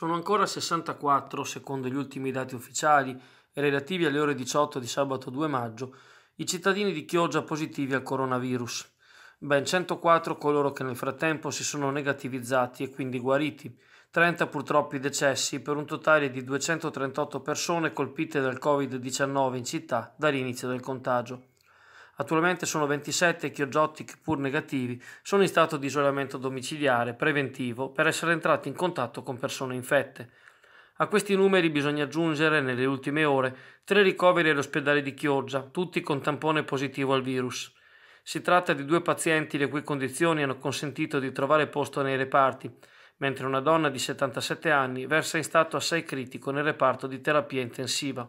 Sono ancora 64, secondo gli ultimi dati ufficiali, relativi alle ore 18 di sabato 2 maggio, i cittadini di Chioggia positivi al coronavirus. Ben 104 coloro che nel frattempo si sono negativizzati e quindi guariti, 30 purtroppo i decessi per un totale di 238 persone colpite dal Covid-19 in città dall'inizio del contagio. Attualmente sono 27 chioggiotti che pur negativi sono in stato di isolamento domiciliare preventivo per essere entrati in contatto con persone infette. A questi numeri bisogna aggiungere nelle ultime ore tre ricoveri all'ospedale di Chioggia, tutti con tampone positivo al virus. Si tratta di due pazienti le cui condizioni hanno consentito di trovare posto nei reparti, mentre una donna di 77 anni versa in stato assai critico nel reparto di terapia intensiva.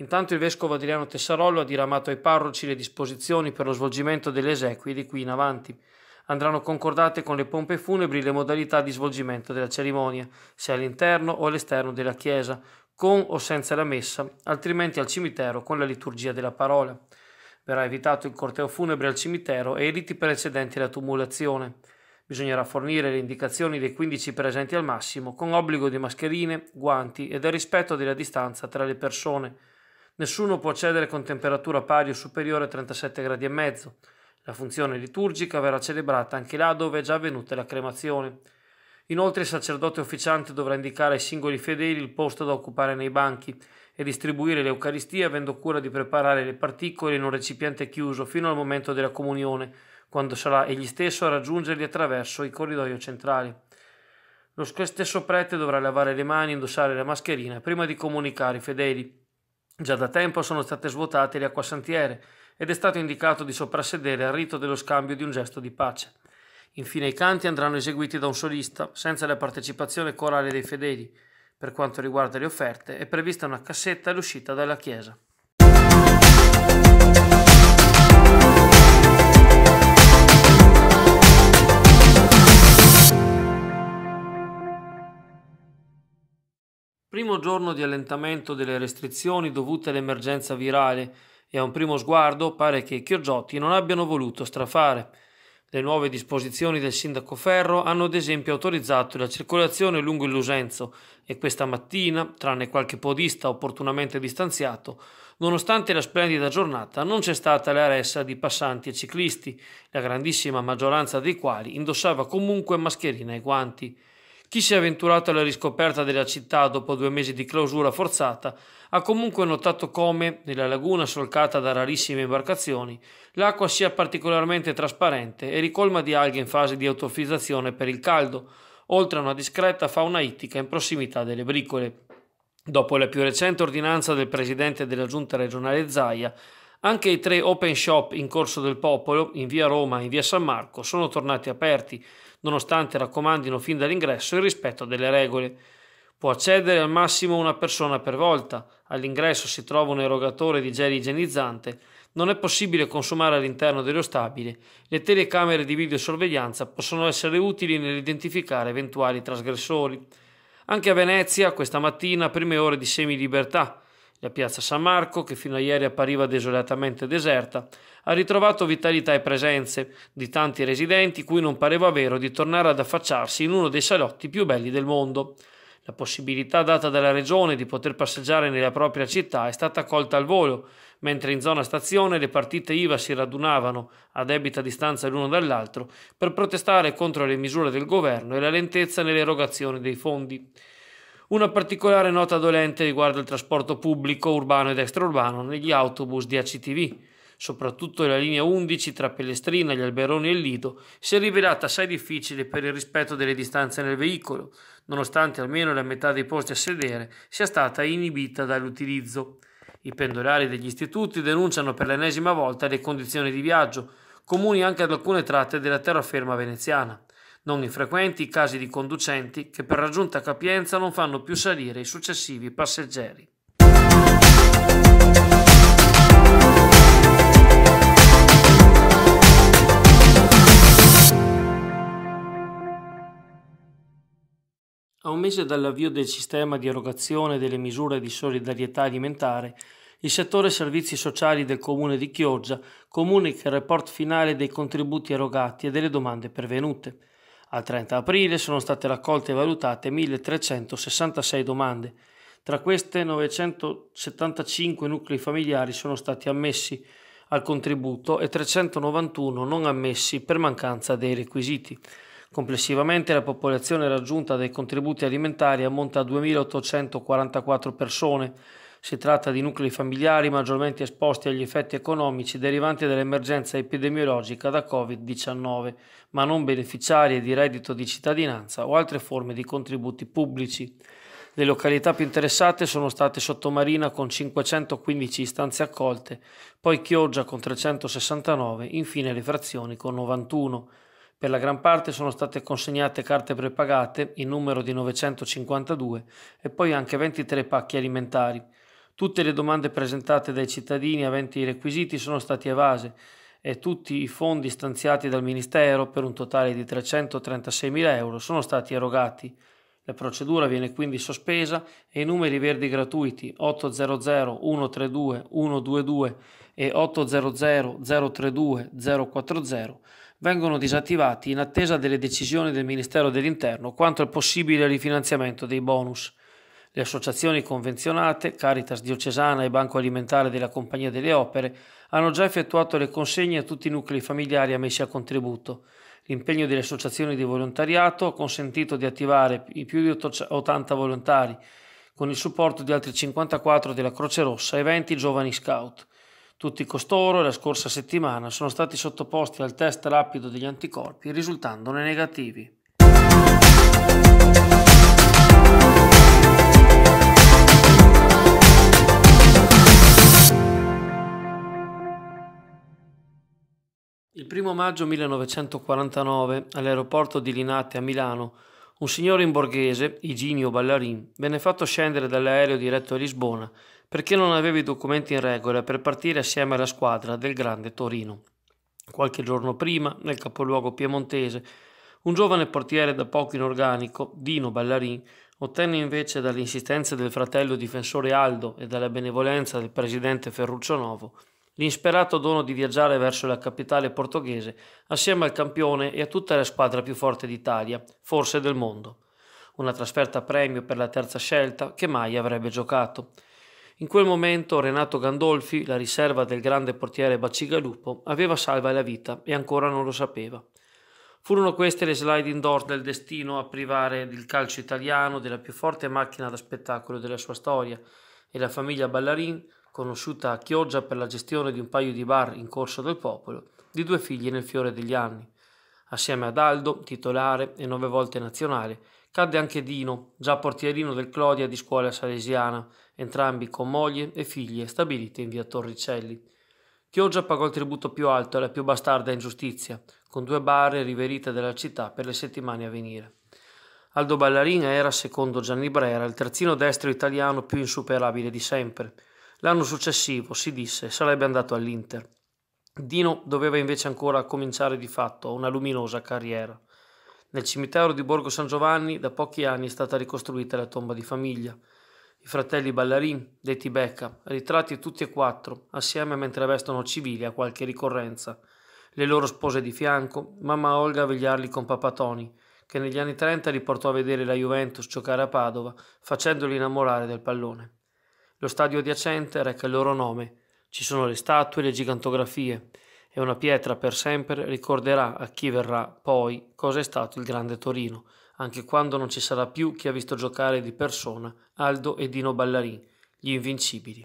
Intanto il vescovo Adriano Tessarollo ha diramato ai parroci le disposizioni per lo svolgimento delle esequie di qui in avanti. Andranno concordate con le pompe funebri le modalità di svolgimento della cerimonia, sia all'interno o all'esterno della chiesa, con o senza la messa, altrimenti al cimitero con la liturgia della parola. Verrà evitato il corteo funebre al cimitero e i riti precedenti alla tumulazione. Bisognerà fornire le indicazioni dei 15 presenti al massimo, con obbligo di mascherine, guanti e del rispetto della distanza tra le persone. Nessuno può accedere con temperatura pari o superiore a 37 gradi e mezzo. La funzione liturgica verrà celebrata anche là dove è già avvenuta la cremazione. Inoltre il sacerdote officiante dovrà indicare ai singoli fedeli il posto da occupare nei banchi e distribuire l'Eucaristia avendo cura di preparare le particole in un recipiente chiuso fino al momento della comunione, quando sarà egli stesso a raggiungerli attraverso i corridoi centrali. Lo stesso prete dovrà lavare le mani e indossare la mascherina prima di comunicare ai fedeli. Già da tempo sono state svuotate le acquasantiere ed è stato indicato di soprassedere al rito dello scambio di un gesto di pace. Infine i canti andranno eseguiti da un solista, senza la partecipazione corale dei fedeli. Per quanto riguarda le offerte, è prevista una cassetta all'uscita dalla chiesa. Primo giorno di allentamento delle restrizioni dovute all'emergenza virale e a un primo sguardo pare che i Chioggiotti non abbiano voluto strafare. Le nuove disposizioni del sindaco Ferro hanno ad esempio autorizzato la circolazione lungo il Lusenzo e questa mattina, tranne qualche podista opportunamente distanziato, nonostante la splendida giornata non c'è stata la ressa di passanti e ciclisti, la grandissima maggioranza dei quali indossava comunque mascherina e guanti. Chi si è avventurato alla riscoperta della città dopo due mesi di clausura forzata ha comunque notato come, nella laguna solcata da rarissime imbarcazioni, l'acqua sia particolarmente trasparente e ricolma di alghe in fase di autofizzazione per il caldo, oltre a una discreta fauna ittica in prossimità delle bricole. Dopo la più recente ordinanza del presidente della giunta regionale Zaia, anche i tre open shop in Corso del Popolo, in via Roma e in via San Marco sono tornati aperti, nonostante raccomandino fin dall'ingresso il rispetto delle regole. Può accedere al massimo una persona per volta, all'ingresso si trova un erogatore di gel igienizzante, non è possibile consumare all'interno dello stabile, le telecamere di videosorveglianza possono essere utili nell'identificare eventuali trasgressori. Anche a Venezia questa mattina prime ore di semi libertà, la piazza San Marco, che fino a ieri appariva desolatamente deserta, ha ritrovato vitalità e presenze di tanti residenti cui non pareva vero di tornare ad affacciarsi in uno dei salotti più belli del mondo. La possibilità data dalla regione di poter passeggiare nella propria città è stata accolta al volo, mentre in zona stazione le partite IVA si radunavano a debita distanza l'uno dall'altro per protestare contro le misure del governo e la lentezza nell'erogazione dei fondi. Una particolare nota dolente riguarda il trasporto pubblico urbano ed extraurbano negli autobus di ACTV. Soprattutto la linea 11 tra Pellestrina, gli Alberoni e il Lido si è rivelata assai difficile per il rispetto delle distanze nel veicolo, nonostante almeno la metà dei posti a sedere sia stata inibita dall'utilizzo. I pendolari degli istituti denunciano per l'ennesima volta le condizioni di viaggio, comuni anche ad alcune tratte della terraferma veneziana. Non infrequenti i casi di conducenti che per raggiunta capienza non fanno più salire i successivi passeggeri. A un mese dall'avvio del sistema di erogazione delle misure di solidarietà alimentare, il settore servizi sociali del comune di Chioggia comunica il report finale dei contributi erogati e delle domande pervenute. Al 30 aprile sono state raccolte e valutate 1366 domande. Tra queste 975 nuclei familiari sono stati ammessi al contributo e 391 non ammessi per mancanza dei requisiti. Complessivamente la popolazione raggiunta dai contributi alimentari ammonta a 2.844 persone, si tratta di nuclei familiari maggiormente esposti agli effetti economici derivanti dall'emergenza epidemiologica da Covid-19, ma non beneficiari di reddito di cittadinanza o altre forme di contributi pubblici. Le località più interessate sono state Sottomarina con 515 istanze accolte, poi Chioggia con 369, infine le frazioni con 91. Per la gran parte sono state consegnate carte prepagate in numero di 952 e poi anche 23 pacchi alimentari. Tutte le domande presentate dai cittadini aventi i requisiti sono state evase e tutti i fondi stanziati dal Ministero per un totale di 336.000 euro sono stati erogati. La procedura viene quindi sospesa e i numeri verdi gratuiti 800 132 122 e 800 032 040 vengono disattivati in attesa delle decisioni del Ministero dell'Interno quanto al possibile rifinanziamento dei bonus. Le associazioni convenzionate, Caritas Diocesana e Banco Alimentare della Compagnia delle Opere, hanno già effettuato le consegne a tutti i nuclei familiari ammessi a contributo. L'impegno delle associazioni di volontariato ha consentito di attivare i più di 80 volontari, con il supporto di altri 54 della Croce Rossa e 20 giovani scout. Tutti costoro la scorsa settimana sono stati sottoposti al test rapido degli anticorpi risultandone negativi. Il primo maggio 1949, all'aeroporto di Linate a Milano, un signore in borghese, Iginio Ballarin, venne fatto scendere dall'aereo diretto a Lisbona perché non aveva i documenti in regola per partire assieme alla squadra del Grande Torino. Qualche giorno prima, nel capoluogo piemontese, un giovane portiere da poco in organico, Dino Ballarin, ottenne invece dalle insistenze del fratello difensore Aldo e dalla benevolenza del presidente Ferruccio Novo l'insperato dono di viaggiare verso la capitale portoghese assieme al campione e a tutta la squadra più forte d'Italia, forse del mondo. Una trasferta a premio per la terza scelta che mai avrebbe giocato. In quel momento Renato Gandolfi, la riserva del grande portiere Bacigalupo, aveva salva la vita e ancora non lo sapeva. Furono queste le sliding doors del destino a privare il calcio italiano della più forte macchina da spettacolo della sua storia e la famiglia Ballarin conosciuta a Chioggia per la gestione di un paio di bar in Corso del Popolo, di due figli nel fiore degli anni. Assieme ad Aldo, titolare e nove volte nazionale, cadde anche Dino, già portierino del Clodia di scuola salesiana, entrambi con moglie e figlie stabilite in via Torricelli. Chioggia pagò il tributo più alto alla più bastarda ingiustizia, con due bare riverite della città per le settimane a venire. Aldo Ballarina era, secondo Gianni Brera, il terzino destro italiano più insuperabile di sempre – L'anno successivo, si disse, sarebbe andato all'Inter. Dino doveva invece ancora cominciare di fatto una luminosa carriera. Nel cimitero di Borgo San Giovanni da pochi anni è stata ricostruita la tomba di famiglia. I fratelli Ballarin, detti Becca, ritratti tutti e quattro, assieme mentre vestono civili a qualche ricorrenza. Le loro spose di fianco, mamma Olga a vegliarli con papà Toni, che negli anni 30 li portò a vedere la Juventus giocare a Padova, facendoli innamorare del pallone. Lo stadio adiacente reca il loro nome. Ci sono le statue e le gigantografie e una pietra per sempre ricorderà a chi verrà poi cosa è stato il grande Torino, anche quando non ci sarà più chi ha visto giocare di persona Aldo e Dino Ballarin, gli invincibili.